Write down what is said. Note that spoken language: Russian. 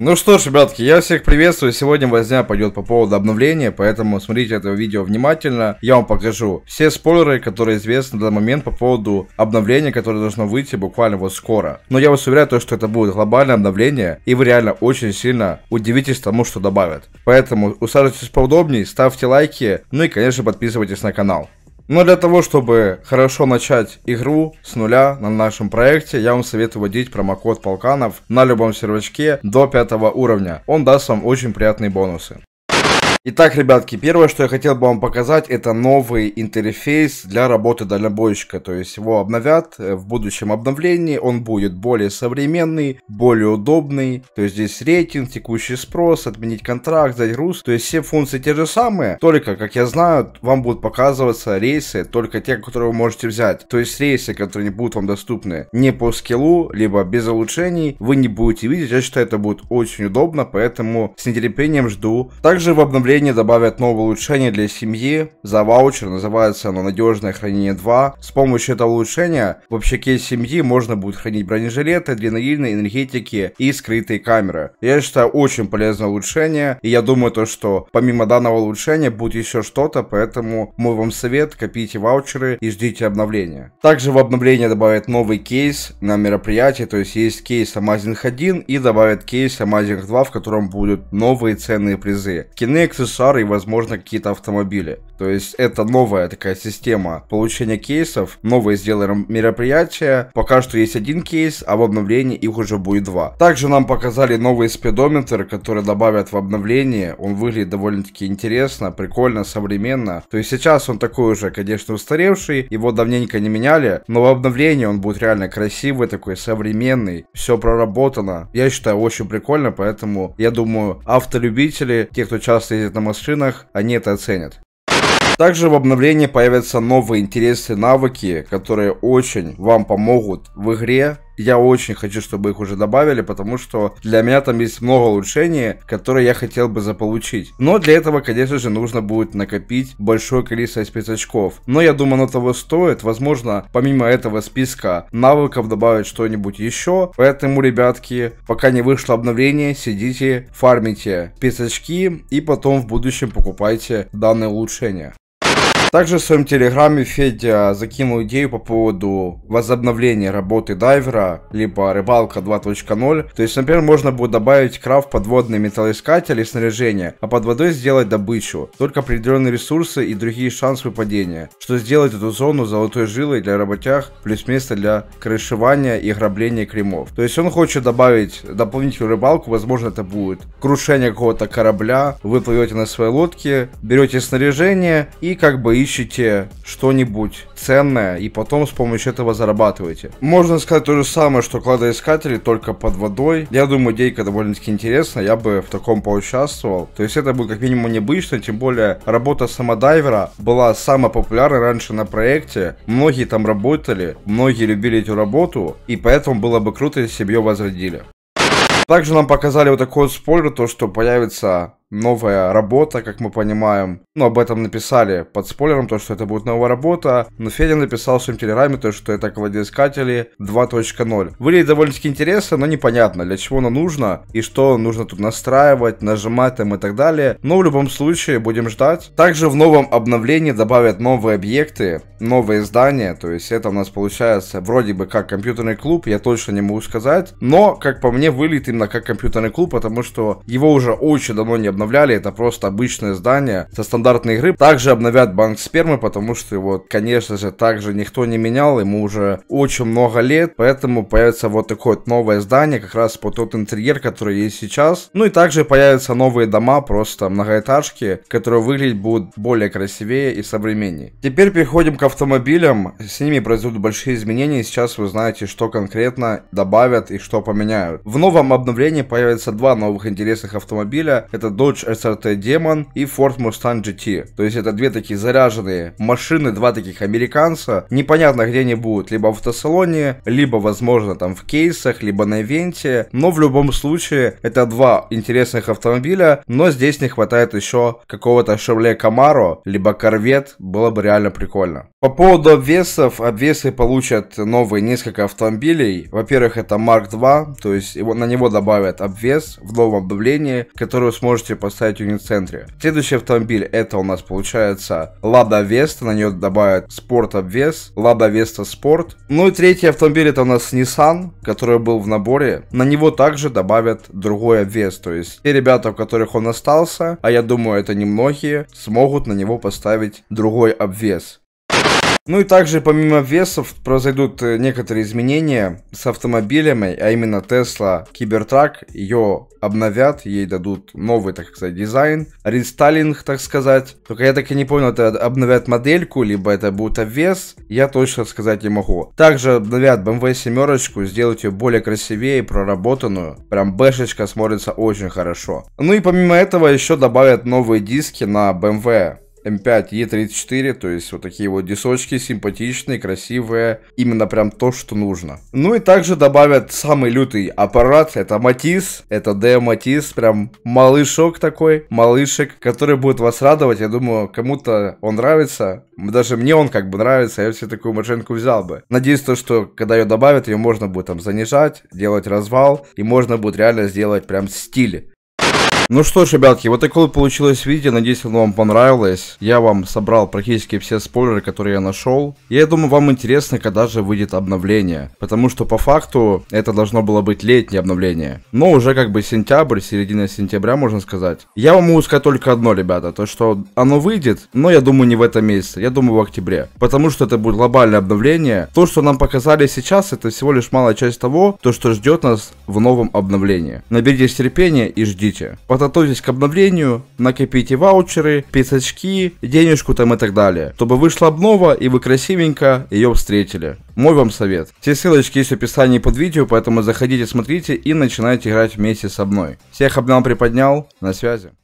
Ну что ж, ребятки, я всех приветствую. Сегодня возня пойдет по поводу обновления, поэтому смотрите это видео внимательно. Я вам покажу все спойлеры, которые известны на данный момент по поводу обновления, которое должно выйти буквально вот скоро. Но я вас уверяю, то, что это будет глобальное обновление, и вы реально очень сильно удивитесь тому, что добавят. Поэтому усаживайтесь поудобнее, ставьте лайки, ну и, конечно, подписывайтесь на канал. Но для того, чтобы хорошо начать игру с нуля на нашем проекте, я вам советую вводить промокод Полканов на любом сервачке до пятого уровня. Он даст вам очень приятные бонусы. Итак, ребятки, первое, что я хотел бы вам показать, это новый интерфейс для работы дальнобойщика. То есть его обновят э, в будущем обновлении, он будет более современный, более удобный. То есть здесь рейтинг, текущий спрос, отменить контракт, дать груз. То есть все функции те же самые, только, как я знаю, вам будут показываться рейсы, только те, которые вы можете взять. То есть рейсы, которые не будут вам доступны не по скиллу, либо без улучшений, вы не будете видеть. Я считаю, это будет очень удобно, поэтому с нетерпением жду. Также в обновлении обновлении добавят новое улучшение для семьи за ваучер, называется оно «Надежное хранение 2». С помощью этого улучшения в общаке семьи можно будет хранить бронежилеты, адреналины, энергетики и скрытые камеры. Я считаю, очень полезное улучшение, и я думаю то, что помимо данного улучшения будет еще что-то, поэтому мой вам совет, копите ваучеры и ждите обновления. Также в обновление добавят новый кейс на мероприятие, то есть есть кейс Amazing 1 и добавят кейс Amazing 2, в котором будут новые ценные призы. кинекс СССР и, возможно, какие-то автомобили. То есть это новая такая система получения кейсов, новые сделали мероприятия. Пока что есть один кейс, а в обновлении их уже будет два. Также нам показали новый спидометр, который добавят в обновление. Он выглядит довольно-таки интересно, прикольно, современно. То есть сейчас он такой уже, конечно, устаревший, его давненько не меняли, но в обновлении он будет реально красивый, такой современный, все проработано. Я считаю, очень прикольно, поэтому я думаю, автолюбители, те, кто часто ездит на машинах, они это оценят. Также в обновлении появятся новые интересные навыки, которые очень вам помогут в игре я очень хочу, чтобы их уже добавили, потому что для меня там есть много улучшений, которые я хотел бы заполучить. Но для этого, конечно же, нужно будет накопить большое количество спецочков. Но я думаю, оно того стоит. Возможно, помимо этого списка навыков добавить что-нибудь еще. Поэтому, ребятки, пока не вышло обновление, сидите, фармите спецочки и потом в будущем покупайте данное улучшение. Также в своем телеграме Федя закинул идею по поводу возобновления работы дайвера, либо рыбалка 2.0. То есть, например, можно будет добавить крафт подводный металлоискатель и снаряжение, а под водой сделать добычу. Только определенные ресурсы и другие шансы выпадения, что сделает эту зону золотой жилой для работяг, плюс место для крышевания и грабления кремов. То есть он хочет добавить дополнительную рыбалку, возможно это будет крушение какого-то корабля, вы плывете на своей лодке, берете снаряжение и как бы ищете что-нибудь ценное и потом с помощью этого зарабатываете. Можно сказать то же самое, что кладоискатели, только под водой. Я думаю, идейка довольно-таки интересная, я бы в таком поучаствовал. То есть это будет как минимум необычно, тем более работа самодайвера была самая популярной раньше на проекте. Многие там работали, многие любили эту работу, и поэтому было бы круто, если бы ее возродили. Также нам показали вот такой вот спойлер, то что появится новая работа, как мы понимаем. Ну, об этом написали под спойлером, то, что это будет новая работа. Но Федя написал в своем телераме то, что это кладоискатели 2.0. Выглядит довольно-таки интересно, но непонятно, для чего оно нужно и что нужно тут настраивать, нажимать там и так далее. Но в любом случае будем ждать. Также в новом обновлении добавят новые объекты, новые здания. То есть это у нас получается вроде бы как компьютерный клуб, я точно не могу сказать. Но, как по мне, выглядит именно как компьютерный клуб, потому что его уже очень давно не обновляли обновляли, это просто обычное здание со стандартной игры. Также обновят банк спермы, потому что его, конечно же, также никто не менял, ему уже очень много лет, поэтому появится вот такое вот новое здание, как раз под тот интерьер, который есть сейчас. Ну и также появятся новые дома, просто многоэтажки, которые выглядят будут более красивее и современнее. Теперь переходим к автомобилям, с ними произойдут большие изменения, и сейчас вы знаете, что конкретно добавят и что поменяют. В новом обновлении появятся два новых интересных автомобиля, это Dodge Dodge SRT Demon и Ford Mustang GT. То есть это две такие заряженные машины, два таких американца. Непонятно, где они будут, либо в автосалоне, либо, возможно, там в кейсах, либо на венте. Но в любом случае, это два интересных автомобиля, но здесь не хватает еще какого-то Chevrolet Camaro, либо Corvette, было бы реально прикольно. По поводу обвесов, обвесы получат новые несколько автомобилей. Во-первых, это Mark 2, то есть его, на него добавят обвес в новом обновлении, который вы сможете можете поставить в юнит-центре. Следующий автомобиль это у нас получается Лада Веста, на нее добавят спорт обвес, Лада Веста спорт. Ну и третий автомобиль это у нас Nissan, который был в наборе. На него также добавят другой обвес, то есть те ребята, у которых он остался, а я думаю это немногие, смогут на него поставить другой обвес. Ну и также помимо весов произойдут э, некоторые изменения с автомобилями, а именно Tesla Cybertruck, ее обновят, ей дадут новый, так сказать, дизайн, рестайлинг, так сказать. Только я так и не понял, это обновят модельку, либо это будет обвес, я точно сказать не могу. Также обновят BMW эм семерочку, сделают ее более красивее, и проработанную, прям бэшечка смотрится очень хорошо. Ну и помимо этого еще добавят новые диски на BMW М5 Е34, то есть вот такие вот дисочки симпатичные, красивые, именно прям то, что нужно. Ну и также добавят самый лютый аппарат, это Матис, это Д Матис, прям малышок такой, малышек, который будет вас радовать, я думаю, кому-то он нравится, даже мне он как бы нравится, я все такую машинку взял бы. Надеюсь, то, что когда ее добавят, ее можно будет там занижать, делать развал, и можно будет реально сделать прям стиль ну что ж, ребятки, вот такое получилось видео. Надеюсь, оно вам понравилось. Я вам собрал практически все спойлеры, которые я нашел. Я думаю, вам интересно, когда же выйдет обновление. Потому что по факту это должно было быть летнее обновление. Но уже как бы сентябрь, середина сентября, можно сказать. Я вам могу сказать только одно, ребята. То, что оно выйдет, но я думаю, не в этом месяце. Я думаю, в октябре. Потому что это будет глобальное обновление. То, что нам показали сейчас, это всего лишь малая часть того, то, что ждет нас в новом обновлении. Наберитесь терпения и ждите подготовьтесь к обновлению, накопите ваучеры, писачки, денежку там и так далее, чтобы вышла обнова и вы красивенько ее встретили. Мой вам совет. Все ссылочки есть в описании под видео, поэтому заходите, смотрите и начинайте играть вместе со мной. Всех обнял, приподнял, на связи.